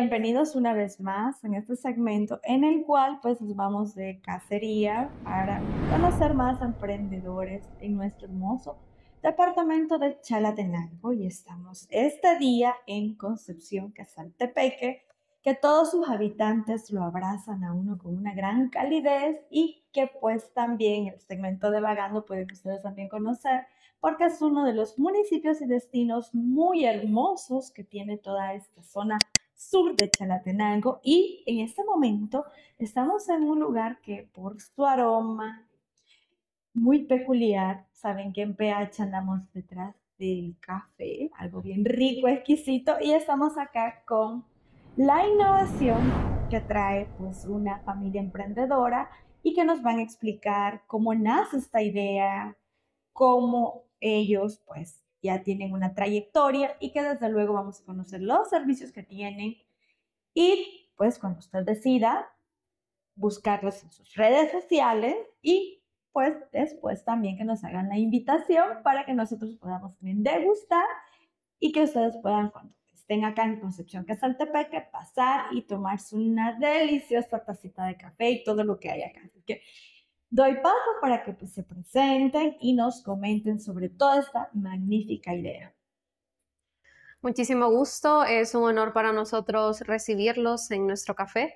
Bienvenidos una vez más en este segmento en el cual pues nos vamos de cacería para conocer más emprendedores en nuestro hermoso departamento de Chalatenango y estamos este día en Concepción Casaltepeque que todos sus habitantes lo abrazan a uno con una gran calidez y que pues también el segmento de Vagando pueden ustedes también conocer porque es uno de los municipios y destinos muy hermosos que tiene toda esta zona sur de Chalatenango y en este momento estamos en un lugar que por su aroma muy peculiar, saben que en PH andamos detrás del café, algo bien rico, exquisito y estamos acá con la innovación que trae pues una familia emprendedora y que nos van a explicar cómo nace esta idea, cómo ellos pues ya tienen una trayectoria y que desde luego vamos a conocer los servicios que tienen y pues cuando usted decida buscarlos en sus redes sociales y pues después también que nos hagan la invitación para que nosotros podamos también degustar y que ustedes puedan cuando estén acá en Concepción Casaltepeque pasar y tomarse una deliciosa tacita de café y todo lo que hay acá. que Doy paso para que pues, se presenten y nos comenten sobre toda esta magnífica idea. Muchísimo gusto, es un honor para nosotros recibirlos en nuestro café,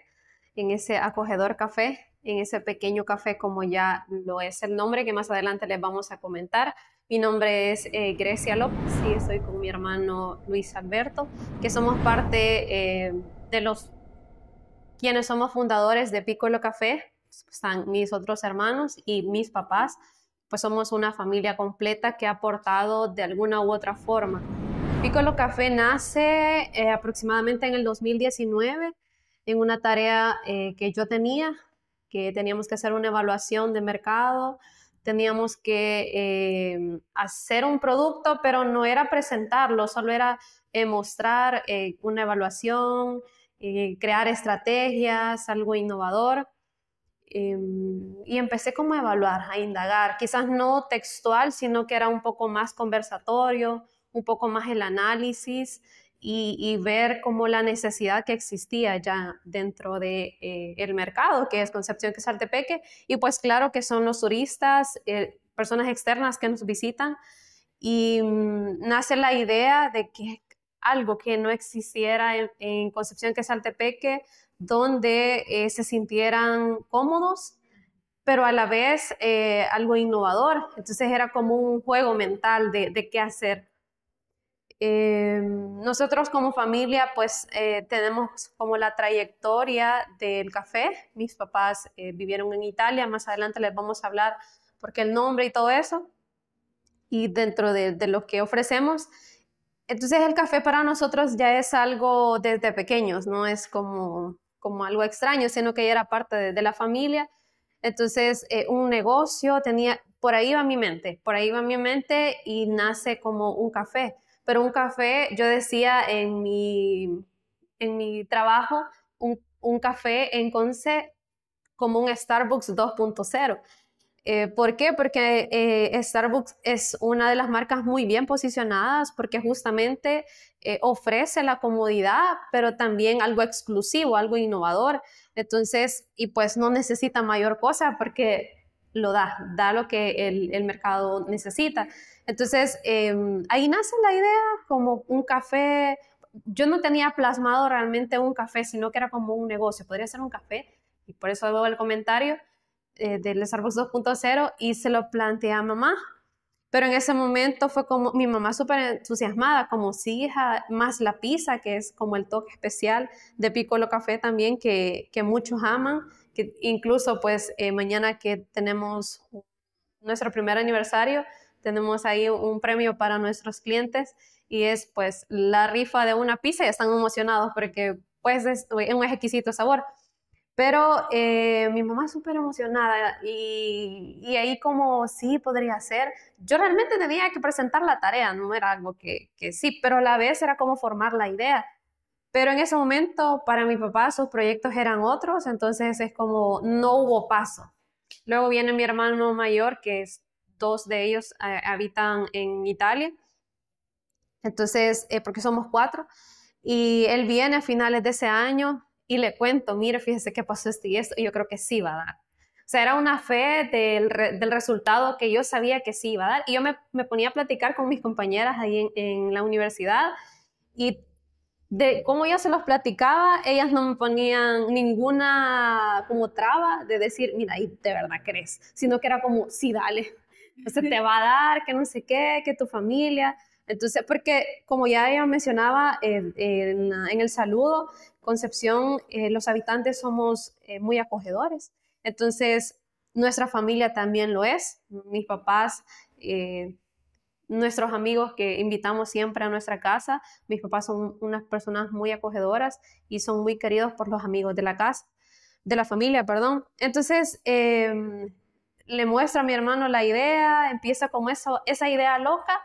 en ese acogedor café, en ese pequeño café como ya lo es el nombre que más adelante les vamos a comentar. Mi nombre es eh, Grecia López y estoy con mi hermano Luis Alberto, que somos parte eh, de los quienes somos fundadores de Piccolo Café, están mis otros hermanos y mis papás, pues somos una familia completa que ha aportado de alguna u otra forma. Piccolo Café nace eh, aproximadamente en el 2019 en una tarea eh, que yo tenía, que teníamos que hacer una evaluación de mercado, teníamos que eh, hacer un producto, pero no era presentarlo, solo era mostrar una evaluación, crear estrategias, algo innovador. Em, y empecé como a evaluar, a indagar, quizás no textual, sino que era un poco más conversatorio, un poco más el análisis y, ver como la necesidad que existía ya dentro del de, eh, el mercado, que es Concepción Quesaltepeque, y pues claro que son los turistas, eh, personas externas que nos visitan, y mm, nace la idea de que algo que no existiera en, en Concepción Quesaltepeque donde eh, se sintieran cómodos, pero a la vez eh, algo innovador. Entonces era como un juego mental de, de qué hacer. Eh, nosotros como familia pues eh, tenemos como la trayectoria del café. Mis papás eh, vivieron en Italia, más adelante les vamos a hablar porque el nombre y todo eso. Y dentro de, de lo que ofrecemos, entonces el café para nosotros ya es algo desde pequeños, no es como como algo extraño, sino que ella era parte de, la familia. Entonces, eh, un negocio tenía, por ahí va mi mente, por ahí va mi mente y nace como un café. Pero un café, yo decía en mi, en mi trabajo, un, un café en Conce como un Starbucks 2.0. Eh, ¿Por qué? Porque eh, Starbucks es una de las marcas muy bien posicionadas porque justamente eh, ofrece la comodidad, pero también algo exclusivo, algo innovador. Entonces, y pues no necesita mayor cosa porque lo da, da lo que el, el mercado necesita. Entonces, em, ahí nace la idea como un café. Yo no tenía plasmado realmente un café, sino que era como un negocio. Podría ser un café, y por eso hago el comentario eh, del Starbucks 2.0 y se lo planteé a mamá. Pero en ese momento fue como mi mamá súper entusiasmada, como si hija, más la pizza, que es como el toque especial de Piccolo Café también, que, que muchos aman, que incluso pues eh, mañana que tenemos nuestro primer aniversario, tenemos ahí un premio para nuestros clientes y es pues la rifa de una pizza y están emocionados porque pues es un exquisito sabor. Pero eh, mi mamá es súper emocionada y, ahí como sí podría ser. Yo realmente tenía que presentar la tarea, no era algo que, sí, pero a la vez era como formar la idea. Pero en ese momento para mi papá sus proyectos eran otros, entonces es como no hubo paso. Luego viene mi hermano mayor, que es, dos de ellos eh, habitan en Italia, entonces, eh, porque somos cuatro, y él viene a finales de ese año y le cuento, mire, fíjese qué pasó esto y esto, y yo creo que sí va a dar. O sea, era una fe del, del resultado que yo sabía que sí iba a dar. Y yo me, me ponía a platicar con mis compañeras ahí en, la universidad y de cómo yo se los platicaba, ellas no me ponían ninguna como traba de decir, mira, ¿y de verdad crees, sino que era como, sí, dale, o sea, te va a dar, que no sé qué, que tu familia. Entonces, porque como ya ella mencionaba eh, en, el saludo, Concepción, eh, los habitantes somos eh, muy acogedores. Entonces, nuestra familia también lo es, mis papás, nuestros amigos que invitamos siempre a nuestra casa, mis papás son unas personas muy acogedoras y son muy queridos por los amigos de la casa, de la familia, perdón. Entonces, le muestra a mi hermano la idea, empieza como eso, esa idea loca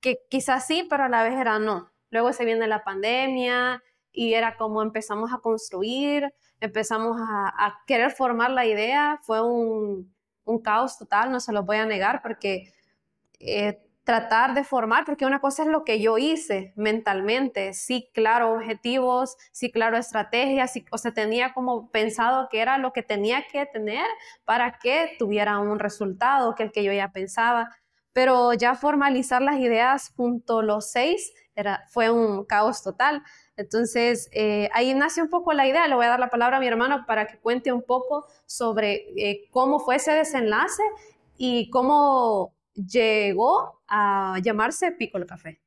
que quizás sí, pero a la vez era no. Luego se viene la pandemia y era como empezamos a construir, empezamos a, querer formar la idea, fue un, caos total, no se lo voy a negar, porque eh, tratar de formar, porque una cosa es lo que yo hice mentalmente, sí, claro, objetivos, sí, claro, estrategias, o sea, tenía como pensado que era lo que tenía que tener para que tuviera un resultado que el que yo ya pensaba, pero ya formalizar las ideas junto los seis era, fue un caos total. Entonces, eh, ahí nace un poco la idea. Le voy a dar la palabra a mi hermano para que cuente un poco sobre eh, cómo fue ese desenlace y cómo llegó a llamarse Pico el Café.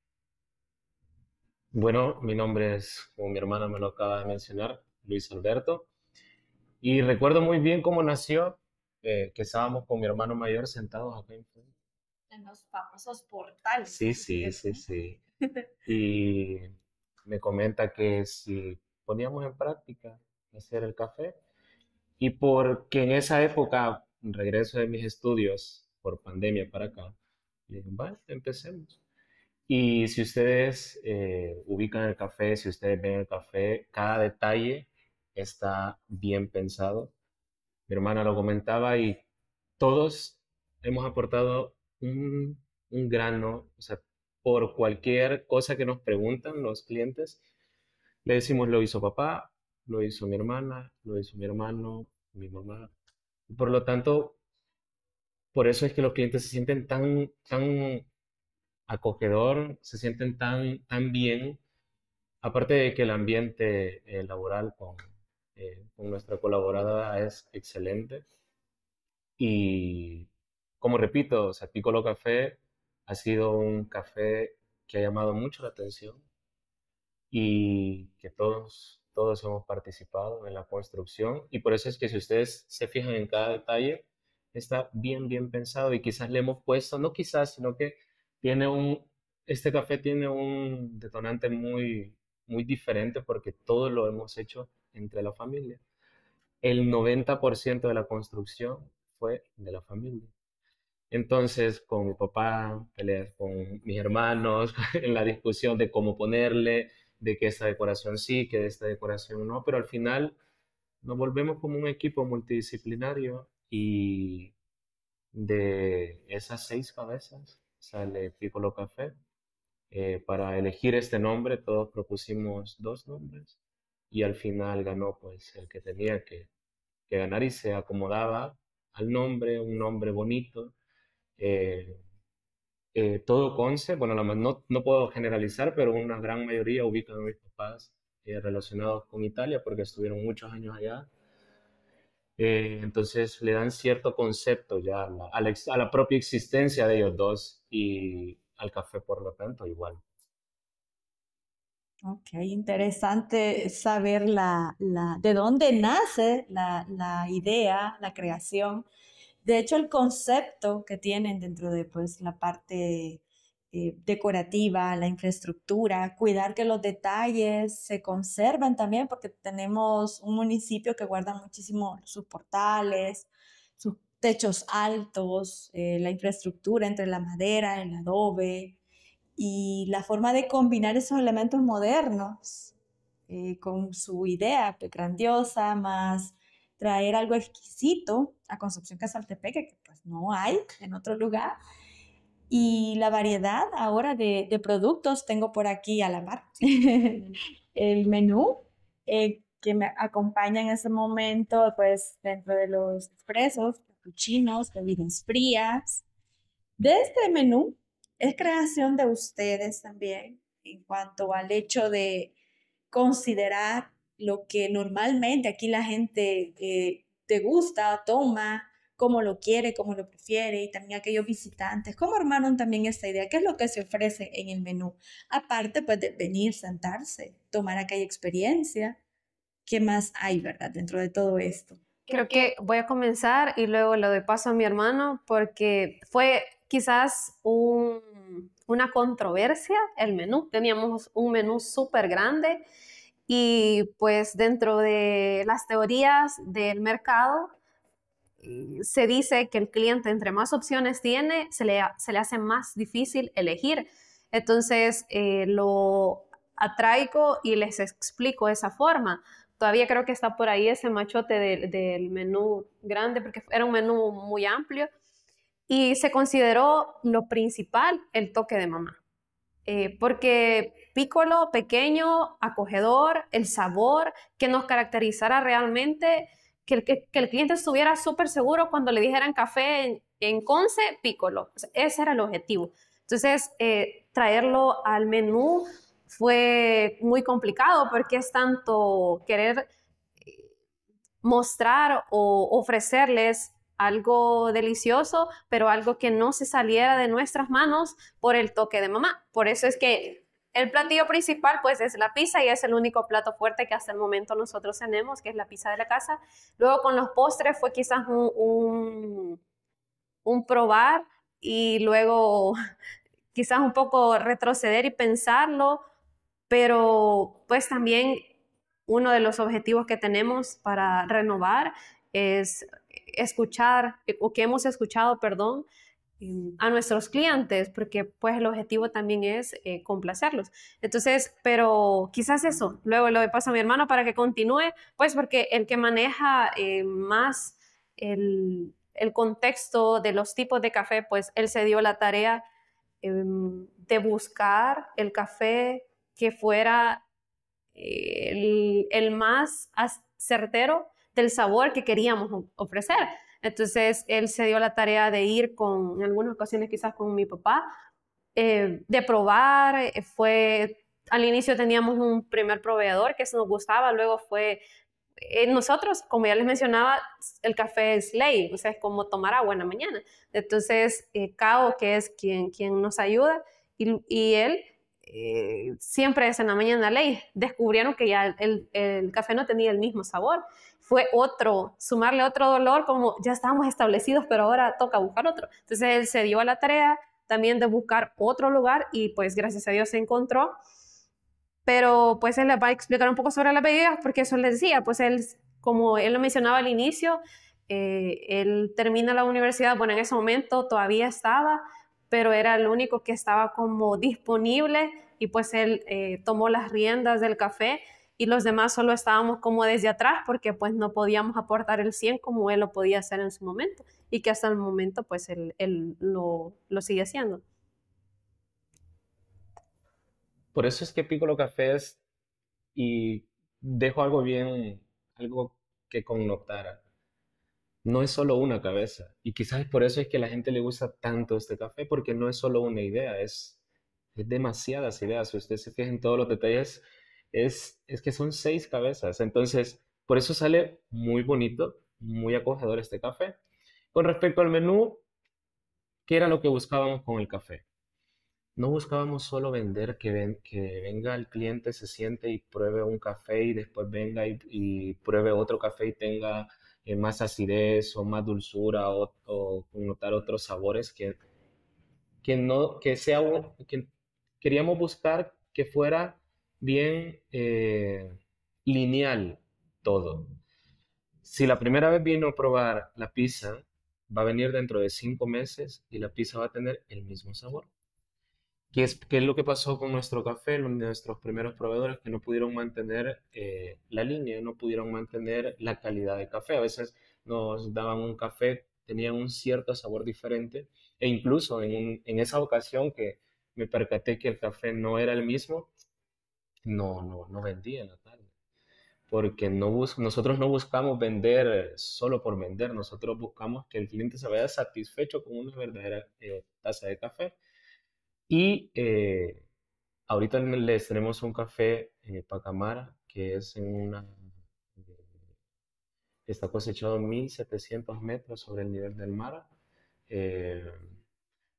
Bueno, mi nombre es, como mi hermana me lo acaba de mencionar, Luis Alberto. Y recuerdo muy bien cómo nació, eh, que estábamos con mi hermano mayor sentados acá en en los famosos portales. Sí, sí, sí, sí. y me comenta que si poníamos en práctica hacer el café, y porque en esa época, regreso de mis estudios por pandemia para acá, le dije, vale, empecemos. Y si ustedes eh, ubican el café, si ustedes ven el café, cada detalle está bien pensado. Mi hermana lo comentaba y todos hemos aportado un, grano, O sea, por cualquier cosa que nos preguntan los clientes, le decimos lo hizo papá, lo hizo mi hermana, lo hizo mi hermano, mi mamá. Por lo tanto, por eso es que los clientes se sienten tan, tan acogedor, se sienten tan, tan bien, aparte de que el ambiente eh, laboral con, eh, con, nuestra colaboradora es excelente y como repito, o sea, Piccolo Café ha sido un café que ha llamado mucho la atención y que todos, todos hemos participado en la construcción. Y por eso es que si ustedes se fijan en cada detalle, está bien, bien pensado y quizás le hemos puesto, no quizás, sino que tiene un, este café tiene un detonante muy, muy diferente porque todo lo hemos hecho entre la familia. El 90% de la construcción fue de la familia. Entonces, con mi papá, peleas con mis hermanos, en la discusión de cómo ponerle, de que esta decoración sí, que esta decoración no, pero al final nos volvemos como un equipo multidisciplinario y de esas seis cabezas sale Piccolo Café. Eh, para elegir este nombre todos propusimos dos nombres y al final ganó pues el que tenía que, que ganar y se acomodaba al nombre, un nombre bonito eh, eh, todo Conce, bueno, no, no, puedo generalizar, pero una gran mayoría ubican a mis papás eh, relacionados con Italia porque estuvieron muchos años allá. entonces le dan cierto concepto ya a la, a, la, propia existencia de ellos dos y al café, por lo tanto, igual. Ok, interesante saber la, de dónde nace la idea, la creación de hecho, el concepto que tienen dentro de pues, la parte eh, decorativa, la infraestructura, cuidar que los detalles se conserven también, porque tenemos un municipio que guarda muchísimo sus portales, sus techos altos, eh, la infraestructura entre la madera, el adobe, y la forma de combinar esos elementos modernos eh, con su idea pues, grandiosa, más traer algo exquisito a Concepción Casaltepeque, que pues no hay en otro lugar. Y la variedad ahora de, productos tengo por aquí a la mar. El menú eh, que me acompaña en este momento, pues dentro de los expresos, capuchinos, bebidas frías. De este menú es creación de ustedes también en cuanto al hecho de considerar lo que normalmente aquí la gente eh, te gusta, toma, como lo quiere, como lo prefiere, y también aquellos visitantes, cómo armaron también esta idea, qué es lo que se ofrece en el menú. Aparte, pues, de venir, sentarse, tomar aquella experiencia, ¿qué más hay, verdad, dentro de todo esto? Creo que voy a comenzar y luego lo doy paso a mi hermano porque fue quizás una controversia el menú. Teníamos un menú súper grande y pues dentro de las teorías del mercado, se dice que el cliente entre más opciones tiene, se le, se le hace más difícil elegir. Entonces eh, lo atraigo y les explico esa forma. Todavía creo que está por ahí ese machote del menú grande, porque era un menú muy amplio. Y se consideró lo principal el toque de mamá. Eh, porque pícolo, pequeño, acogedor, el sabor que nos caracterizara realmente, que el, cliente estuviera súper seguro cuando le dijeran café en, en Conce, pícolo. ese era el objetivo. Entonces, eh, traerlo al menú fue muy complicado porque es tanto querer eh, mostrar o ofrecerles algo delicioso, pero algo que no se saliera de nuestras manos por el toque de mamá. Por eso es que el platillo principal pues es la pizza y es el único plato fuerte que hasta el momento nosotros tenemos, que es la pizza de la casa. Luego con los postres fue quizás un, probar y luego quizás un poco retroceder y pensarlo, pero pues también uno de los objetivos que tenemos para renovar es escuchar, o que hemos escuchado, perdón, Mm. a nuestros clientes, porque pues el objetivo también es eh, complacerlos. Entonces, pero quizás eso, luego lo paso a mi hermano para que continúe, pues porque el que maneja eh, más el, contexto de los tipos de café, pues él se dio la tarea em, de buscar el café que fuera eh, el más certero del sabor que queríamos ofrecer. Entonces él se dio la tarea de ir con, algunas ocasiones quizás con mi papá, eh, de probar. Eh, fue, al inicio teníamos un primer proveedor que nos gustaba, luego fue eh, nosotros, como ya les mencionaba, el café es ley, o sea, es como tomar agua en la mañana. Entonces, eh, Kao, que es quien, quien nos ayuda, y, él siempre es en la mañana ley, descubrieron que ya el, café no tenía el mismo sabor fue otro, sumarle otro dolor, como ya estábamos establecidos, pero ahora toca buscar otro. Entonces él se dio a la tarea también de buscar otro lugar y pues gracias a Dios se encontró. Pero pues él les va a explicar un poco sobre las medidas porque eso le decía, pues él, como él lo mencionaba al inicio, eh, él termina la universidad, bueno, en ese momento todavía estaba, pero era el único que estaba como disponible y pues él eh, tomó las riendas del café y los demás solo estábamos como desde atrás porque pues no podíamos aportar el 100 como él lo podía hacer en su momento y que hasta el momento pues él, lo, sigue haciendo. Por eso es que Piccolo Cafés y dejo algo bien, algo que connotara. No es solo una cabeza y quizás por eso es que a la gente le gusta tanto este café porque no es solo una idea, es, es demasiadas ideas. Si usted se fija en todos los detalles, es, que son seis cabezas. Entonces, por eso sale muy bonito, muy acogedor este café. Con respecto al menú, ¿qué era lo que buscábamos con el café? No buscábamos solo vender, que, venga el cliente, se siente y pruebe un café y después venga y, pruebe otro café y tenga eh, más acidez o más dulzura o, o notar otros sabores que, que, no, que sea que queríamos buscar que fuera bien eh, lineal todo. Si la primera vez vino a probar la pizza, va a venir dentro de cinco meses y la pizza va a tener el mismo sabor. ¿Qué es, qué lo que pasó con nuestro café, nuestros primeros proveedores que no pudieron mantener eh, la línea, no pudieron mantener la calidad de café? A veces nos daban un café, tenía un cierto sabor diferente e incluso en, en esa ocasión que me percaté que el café no era el mismo, no, no, no vendía en la tarde. Porque no nosotros no buscamos vender solo por vender, nosotros buscamos que el cliente se vaya satisfecho con una verdadera eh, taza de café. Y eh, ahorita les tenemos un café eh, Pacamara, que es en una. Eh, está cosechado 1700 metros sobre el nivel del mar.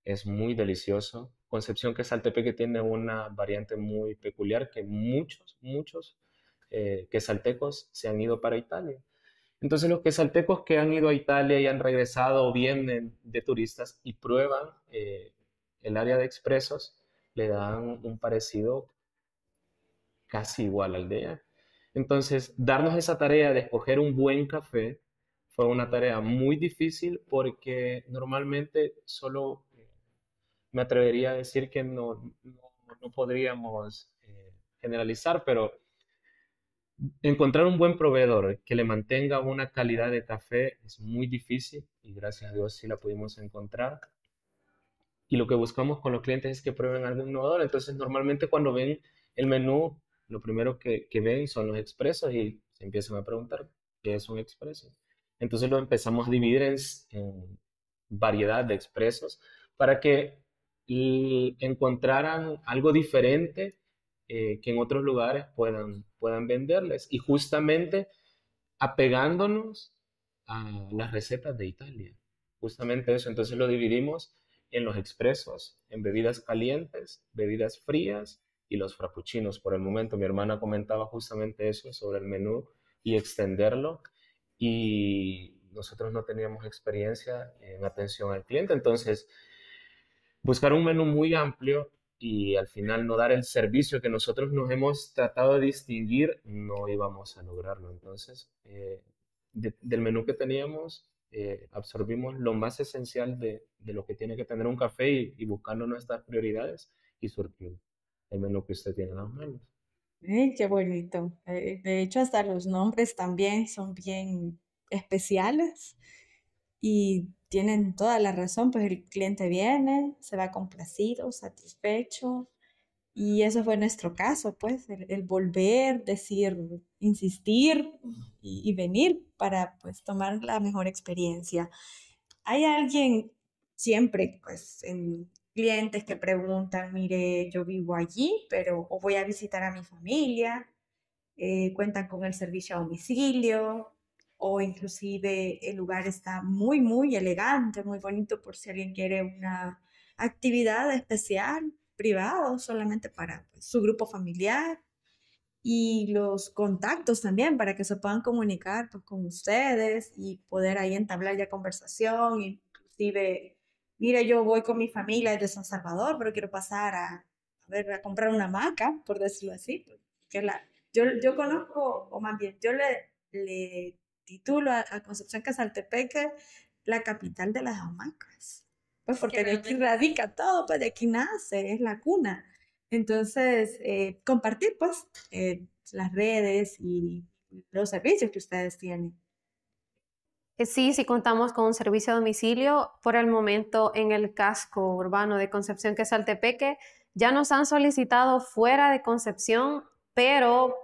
es muy delicioso, Concepción, que Saltepeque, tiene una variante muy peculiar que muchos, muchos eh, que saltecos se han ido para Italia. Entonces los que saltecos que han ido a Italia y han regresado o vienen de turistas y prueban eh, el área de expresos, le dan un parecido casi igual al de ella. Entonces, darnos esa tarea de escoger un buen café fue una tarea muy difícil porque normalmente solo me atrevería a decir que no, no, no podríamos eh, generalizar, pero encontrar un buen proveedor que le mantenga una calidad de café es muy difícil y gracias a Dios sí la pudimos encontrar. Y lo que buscamos con los clientes es que prueben algo innovador. Entonces, normalmente cuando ven el menú, lo primero que, ven son los expresos y se empiezan a preguntar qué es un expreso. Entonces lo empezamos a dividir en variedad de expresos para que encontraran algo diferente eh, que en otros lugares puedan, puedan venderles. Y justamente apegándonos a las recetas de Italia. Justamente eso. Entonces lo dividimos en los expresos, en bebidas calientes, bebidas frías y los frappuccinos. Por el momento, mi hermana comentaba justamente eso sobre el menú y extenderlo. Y nosotros no teníamos experiencia en atención al cliente. Entonces, buscar un menú muy amplio y al final no dar el servicio que nosotros nos hemos tratado de distinguir, no íbamos a lograrlo. Entonces, eh, del menú que teníamos, eh, absorbimos lo más esencial de, lo que tiene que tener un café y, buscando nuestras prioridades y surgió el menú que usted tiene en las manos. qué bonito. Eh, de hecho, hasta los nombres también son bien especiales. Y tienen toda la razón, pues el cliente viene, se va complacido, satisfecho. Y eso fue nuestro caso, pues, el, volver, decir, insistir y, venir para, pues, tomar la mejor experiencia. Hay alguien siempre, pues, en clientes que preguntan, mire, yo vivo allí, pero voy a visitar a mi familia, eh, cuentan con el servicio a domicilio, o inclusive el lugar está muy, muy elegante, muy bonito por si alguien quiere una actividad especial, privado, solamente para pues, su grupo familiar. Y los contactos también para que se puedan comunicar pues, con ustedes y poder ahí entablar ya conversación, inclusive, mira, yo voy con mi familia de San Salvador, pero quiero pasar a, a ver, a comprar una hamaca, por decirlo así. Pues, que yo, yo conozco, o más bien, yo le, le título a, Concepción Casaltepeque la capital de las hamacas. Pues porque de aquí radica todo, pues de aquí nace, es la cuna. Entonces, eh, compartir pues eh, las redes y los servicios que ustedes tienen. Eh, sí, sí contamos con un servicio a domicilio. Por el momento, en el casco urbano de Concepción, que ya nos han solicitado fuera de Concepción, pero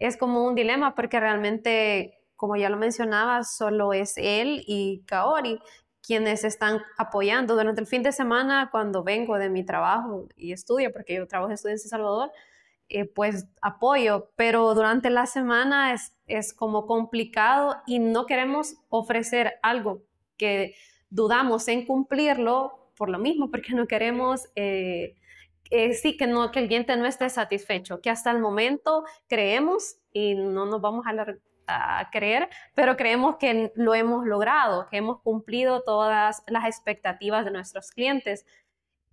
es como un dilema porque realmente, como ya lo mencionaba, solo es él y Kaori quienes están apoyando durante el fin de semana cuando vengo de mi trabajo y estudio, porque yo trabajo de estudio en Salvador, eh, pues apoyo, pero durante la semana es, es como complicado y no queremos ofrecer algo que dudamos en cumplirlo por lo mismo, porque no queremos eh, eh, sí, que, el cliente no esté satisfecho, que hasta el momento creemos y no nos vamos a, creer, pero creemos que lo hemos logrado, que hemos cumplido todas las expectativas de nuestros clientes.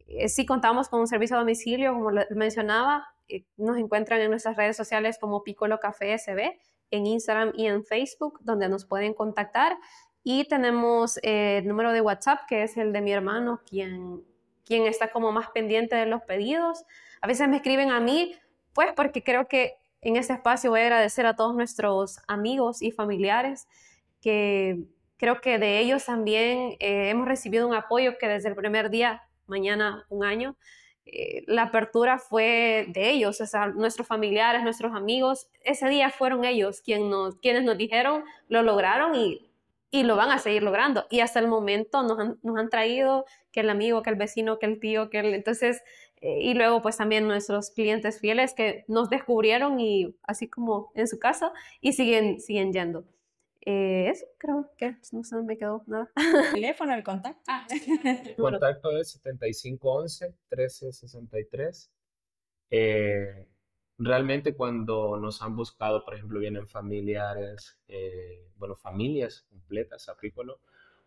Eh, si contamos con un servicio a domicilio, como mencionaba, eh, nos encuentran en nuestras redes sociales como Piccolo Café SB, en Instagram y en Facebook, donde nos pueden contactar. Y tenemos el número de WhatsApp, que es el de mi hermano, quien quien está como más pendiente de los pedidos. A veces me escriben a mí, pues porque creo que en ese espacio voy a agradecer a todos nuestros amigos y familiares que creo que de ellos también eh, hemos recibido un apoyo que desde el primer día, mañana un año, eh, la apertura fue de ellos, nuestros familiares, nuestros amigos, ese día fueron ellos quienes nos dijeron, lo lograron y y lo van a seguir logrando. Y hasta el momento nos han, nos han traído que el amigo, que el vecino, que el tío, que el... Entonces, eh, y luego pues también nuestros clientes fieles que nos descubrieron y así como en su casa y siguen, siguen yendo. Eh, eso creo que no se me quedó nada. ¿El teléfono, el contacto. El ah. contacto es 7511 1363. Eh, realmente cuando nos han buscado, por ejemplo, vienen familiares, eh, bueno, familias completas apícolas,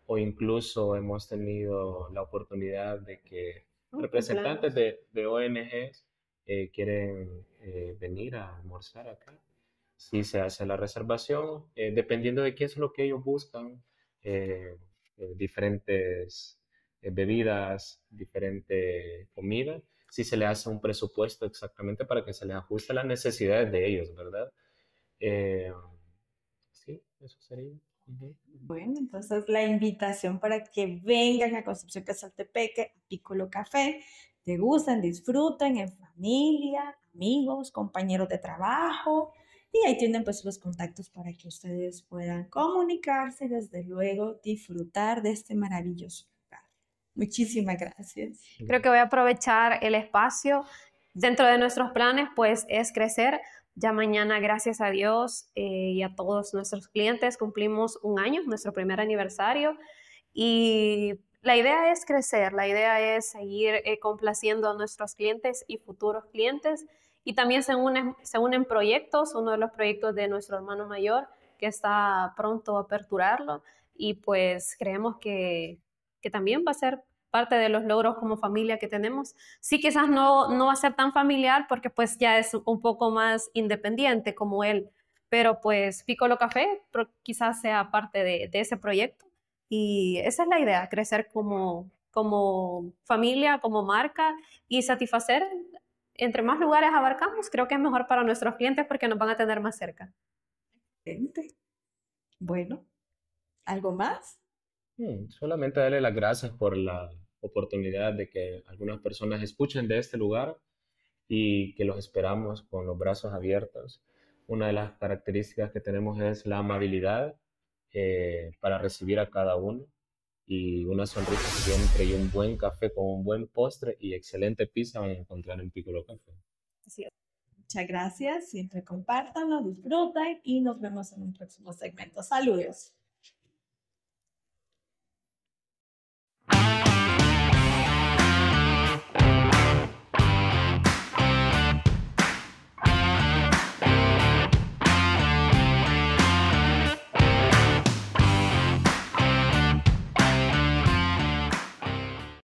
o incluso hemos tenido la oportunidad de que uh, representantes de, ONG ONGs eh, quieren eh, venir a almorzar acá. Si se hace la reservación, dependiendo de qué es lo que ellos buscan, diferentes bebidas, diferente comida, si se le hace un presupuesto exactamente para que se le ajuste a las necesidades de ellos, ¿verdad? Eh, sí, eso sería. Bueno, entonces la invitación para que vengan a Concepción Casaltepeque, a Piccolo Café, te gustan, disfruten en familia, amigos, compañeros de trabajo. Y ahí tienen pues los contactos para que ustedes puedan comunicarse y desde luego disfrutar de este maravilloso Muchísimas gracias. Creo que voy a aprovechar el espacio. Dentro de nuestros planes, pues es crecer. Ya mañana, gracias a Dios eh, y a todos nuestros clientes, cumplimos un año, nuestro primer aniversario. Y la idea es crecer, la idea es seguir eh, complaciendo a nuestros clientes y futuros clientes. Y también se unen, se unen proyectos, uno de los proyectos de nuestro hermano mayor, que está pronto a aperturarlo. Y pues creemos que que también va a ser parte de los logros como familia que tenemos. Sí, quizás no, no va a ser tan familiar porque pues ya es un poco más independiente como él, pero pues Piccolo Café quizás sea parte de, ese proyecto y esa es la idea, crecer como, como familia, como marca y satisfacer. Entre más lugares abarcamos, creo que es mejor para nuestros clientes porque nos van a tener más cerca. Bueno, ¿algo más? Solamente darle las gracias por la oportunidad de que algunas personas escuchen de este lugar y que los esperamos con los brazos abiertos. Una de las características que tenemos es la amabilidad eh, para recibir a cada uno y una sonrisa siempre y un buen café con un buen postre y excelente pizza van a encontrar en Piccolo Café. Muchas gracias, siempre compártanlo, disfruten y nos vemos en un próximo segmento. Saludos.